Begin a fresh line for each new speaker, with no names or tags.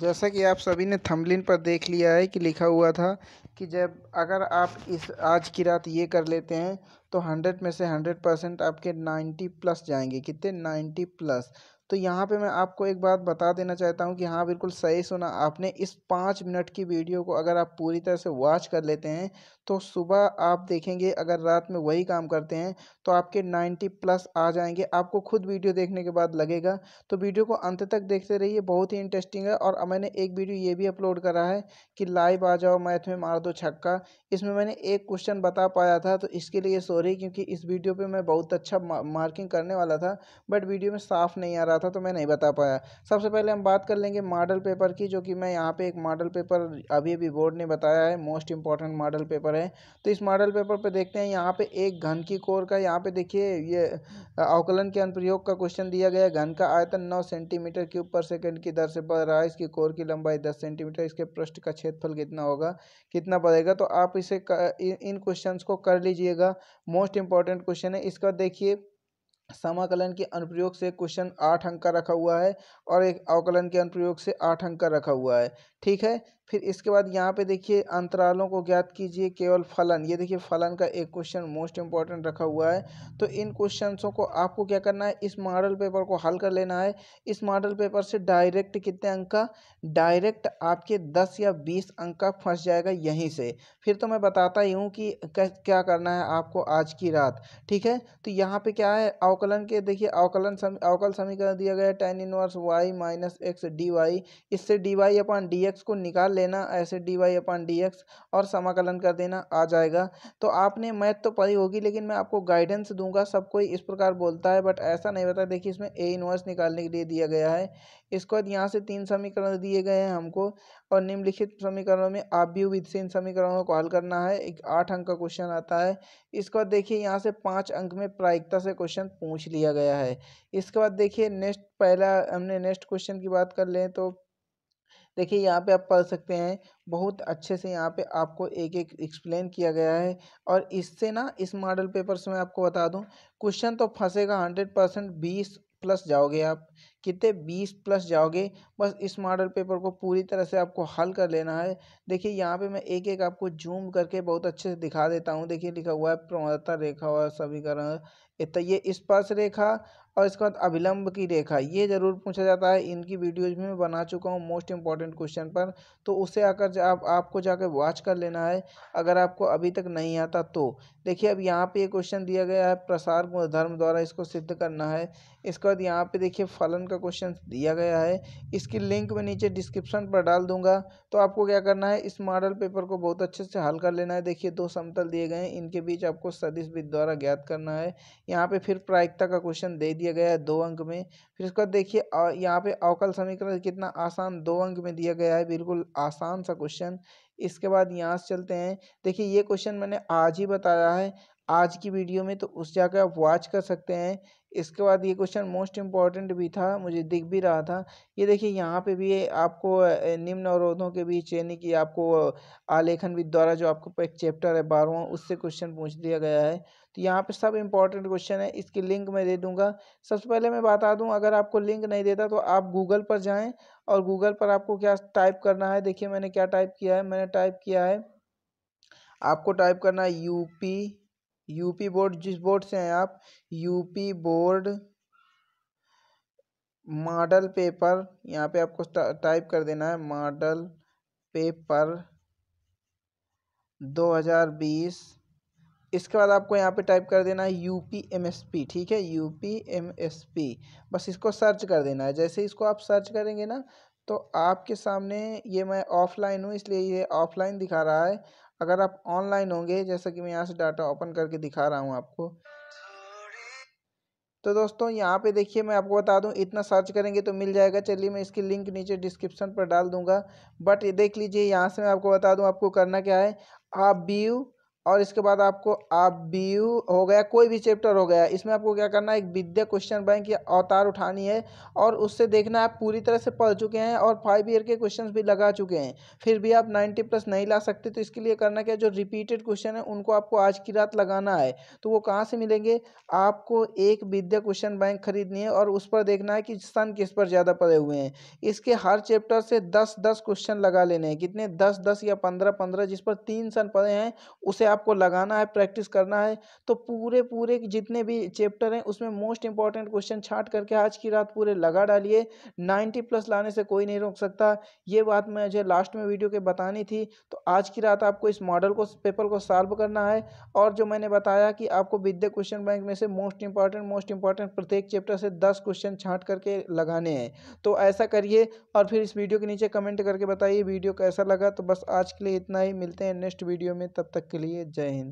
जैसा कि आप सभी ने थंबलिन पर देख लिया है कि लिखा हुआ था कि जब अगर आप इस आज की रात ये कर लेते हैं तो हंड्रेड में से हंड्रेड परसेंट आपके नाइन्टी प्लस जाएंगे कितने नाइन्टी प्लस तो यहाँ पे मैं आपको एक बात बता देना चाहता हूँ कि हाँ बिल्कुल सही सुना आपने इस पाँच मिनट की वीडियो को अगर आप पूरी तरह से वॉच कर लेते हैं तो सुबह आप देखेंगे अगर रात में वही काम करते हैं तो आपके नाइन्टी प्लस आ जाएंगे आपको खुद वीडियो देखने के बाद लगेगा तो वीडियो को अंत तक देखते रहिए बहुत ही इंटरेस्टिंग है और मैंने एक वीडियो ये भी अपलोड करा है कि लाइव आ जाओ मैथ में मार दो छक्का इसमें मैंने एक क्वेश्चन बता पाया था तो इसके लिए सॉरी क्योंकि इस वीडियो पर मैं बहुत अच्छा मार्किंग करने वाला था बट वीडियो में साफ़ नहीं आ रहा था तो मैं नहीं बता पाया सबसे पहले हम बात कर लेंगे मॉडल पेपर की जो कि मैं यहाँ पे एक मॉडल पेपर अभी अभी बोर्ड ने बताया है मोस्ट इंपॉर्टेंट मॉडल पेपर है तो इस मॉडल पेपर पे देखते हैं यहाँ पे एक घन की कोर का यहाँ पे देखिए ये अवकलन के अनुप्रयोग का क्वेश्चन दिया गया घन का आयतन नौ सेंटीमीटर क्यूब पर सेकेंड की दर से बढ़ रहा है इसकी कोर की लंबाई दस सेंटीमीटर इसके पृष्ठ का क्षेत्रफल कितना होगा कितना बढ़ेगा तो आप इसे इन क्वेश्चन को कर लीजिएगा मोस्ट इंपॉर्टेंट क्वेश्चन है इसका देखिए समाकलन के अनुप्रयोग से क्वेश्चन आठ अंक का रखा हुआ है और एक अवकलन के अनुप्रयोग से आठ अंक का रखा हुआ है ठीक है फिर इसके बाद यहाँ पे देखिए अंतरालों को ज्ञात कीजिए केवल फलन ये देखिए फलन का एक क्वेश्चन मोस्ट इंपॉर्टेंट रखा हुआ है तो इन क्वेश्चनों को आपको क्या करना है इस मॉडल पेपर को हल कर लेना है इस मॉडल पेपर से डायरेक्ट कितने अंक का डायरेक्ट आपके दस या बीस अंक का फंस जाएगा यहीं से फिर तो मैं बताता ही हूँ कि क्या करना है आपको आज की रात ठीक है तो यहाँ पर क्या है अवकलन के देखिए अवकलन समी अवकल समीकरण दिया गया tan inverse y minus x d y इससे डी वाई अपन डी एक्स को निकाल लेना ऐसे डी वाई अपन एक्स और समाकलन कर देना आ जाएगा तो आपने मैथ तो पढ़ी होगी लेकिन मैं आपको गाइडेंस दूंगा सब कोई इस प्रकार बोलता है बट ऐसा नहीं होता देखिए इसमें ए इनवर्स निकालने के लिए दिया गया है इसके बाद यहाँ से तीन समीकरण दिए गए हैं हमको और निम्नलिखित समीकरणों में आप भी विध से इन समीकरणों को हल करना है एक आठ अंक का क्वेश्चन आता है इसके बाद देखिए यहाँ से पाँच अंक में प्रायिकता से क्वेश्चन पूछ लिया गया है इसके बाद देखिए नेक्स्ट पहला हमने नेक्स्ट क्वेश्चन की बात कर लें तो देखिए यहाँ पे आप पढ़ सकते हैं बहुत अच्छे से यहाँ पे आपको एक एक एक्सप्लेन किया गया है और इससे ना इस मॉडल पेपर से मैं आपको बता दूँ क्वेश्चन तो फंसेगा हंड्रेड परसेंट बीस प्लस जाओगे आप कितने बीस प्लस जाओगे बस इस मॉडल पेपर को पूरी तरह से आपको हल कर लेना है देखिए यहाँ पे मैं एक एक आपको जूम करके बहुत अच्छे से दिखा देता हूँ देखिए लिखा हुआ है प्रवणता रेखा और समीकरण इतना तो ये स्पर्श रेखा और इसके बाद अभिलंब की रेखा ये जरूर पूछा जाता है इनकी वीडियोज भी मैं बना चुका हूँ मोस्ट इंपॉर्टेंट क्वेश्चन पर तो उसे आकर जा, आप आपको जाकर वॉच कर लेना है अगर आपको अभी तक नहीं आता तो देखिए अब यहाँ पे ये क्वेश्चन दिया गया है प्रसार धर्म द्वारा इसको सिद्ध करना है इसके बाद यहाँ पे देखिए फलन का क्वेश्चन दिया गया है इसकी लिंक मैं नीचे डिस्क्रिप्शन पर डाल दूंगा तो आपको क्या करना है इस मॉडल पेपर को बहुत अच्छे से हल कर लेना है देखिए दो समतल दिए गए हैं इनके बीच आपको सदिश विद द्वारा ज्ञात करना है यहाँ पे फिर प्रायिकता का क्वेश्चन दे दिया गया है दो अंक में फिर उसके बाद देखिए यहाँ पे अवकल समीकरण कितना आसान दो अंक में दिया गया है बिल्कुल आसान सा क्वेश्चन इसके बाद यहाँ से चलते हैं देखिए ये क्वेश्चन मैंने आज ही बताया है आज की वीडियो में तो उस जाकर आप वॉच कर सकते हैं इसके बाद ये क्वेश्चन मोस्ट इम्पॉर्टेंट भी था मुझे दिख भी रहा था ये देखिए यहाँ पे भी आपको निम्न अवरोधों के बीच यानी कि आपको आलेखन विद द्वारा जो आपको एक चैप्टर है बारहवा उससे क्वेश्चन पूछ दिया गया है तो यहाँ पे सब इम्पॉर्टेंट क्वेश्चन है इसकी लिंक मैं दे दूंगा सबसे पहले मैं बता दूँ अगर आपको लिंक नहीं देता तो आप गूगल पर जाएँ और गूगल पर आपको क्या टाइप करना है देखिए मैंने क्या टाइप किया है मैंने टाइप किया है आपको टाइप करना है यू पी यूपी बोर्ड जिस बोर्ड से हैं आप यूपी बोर्ड मॉडल पेपर यहाँ पे आपको टाइप कर देना है मॉडल पेपर 2020 इसके बाद आपको यहाँ पे टाइप कर देना है यू ठीक है यू पी बस इसको सर्च कर देना है जैसे इसको आप सर्च करेंगे ना तो आपके सामने ये मैं ऑफलाइन हूँ इसलिए ये ऑफलाइन दिखा रहा है अगर आप ऑनलाइन होंगे जैसा कि मैं यहाँ से डाटा ओपन करके दिखा रहा हूँ आपको तो दोस्तों यहाँ पे देखिए मैं आपको बता दूँ इतना सर्च करेंगे तो मिल जाएगा चलिए मैं इसकी लिंक नीचे डिस्क्रिप्शन पर डाल दूंगा बट देख लीजिए यहाँ से मैं आपको बता दूँ आपको करना क्या है आप व्यू और इसके बाद आपको आप बी यू हो गया कोई भी चैप्टर हो गया इसमें आपको क्या करना है एक विद्या क्वेश्चन बैंक या अवतार उठानी है और उससे देखना आप पूरी तरह से पढ़ चुके हैं और फाइव ईयर के क्वेश्चन भी लगा चुके हैं फिर भी आप नाइन्टी प्लस नहीं ला सकते तो इसके लिए करना क्या जो रिपीटेड क्वेश्चन है उनको आपको आज की रात लगाना है तो वो कहाँ से मिलेंगे आपको एक विद्या क्वेश्चन बैंक खरीदनी है और उस पर देखना है कि सन किस पर ज़्यादा पड़े हुए हैं इसके हर चैप्टर से दस दस क्वेश्चन लगा लेने हैं कितने दस दस या पंद्रह पंद्रह जिस पर तीन सन पड़े हैं उसे आपको लगाना है प्रैक्टिस करना है तो पूरे पूरे जितने भी चैप्टर हैं उसमें मोस्ट इंपॉर्टेंट क्वेश्चन छाट करके आज की रात पूरे लगा डालिए नाइन्टी प्लस लाने से कोई नहीं रोक सकता ये बात मैं मुझे लास्ट में वीडियो के बतानी थी तो आज की रात आपको इस मॉडल को पेपर को सॉल्व करना है और जो मैंने बताया कि आपको विद्या क्वेश्चन बैंक में से मोस्ट इंपॉर्टेंट मोस्ट इंपॉर्टेंट प्रत्येक चैप्टर से दस क्वेश्चन छाँट करके लगाने हैं तो ऐसा करिए और फिर इस वीडियो के नीचे कमेंट करके बताइए वीडियो कैसा लगा तो बस आज के लिए इतना ही मिलते हैं नेक्स्ट वीडियो में तब तक के लिए जय हिंद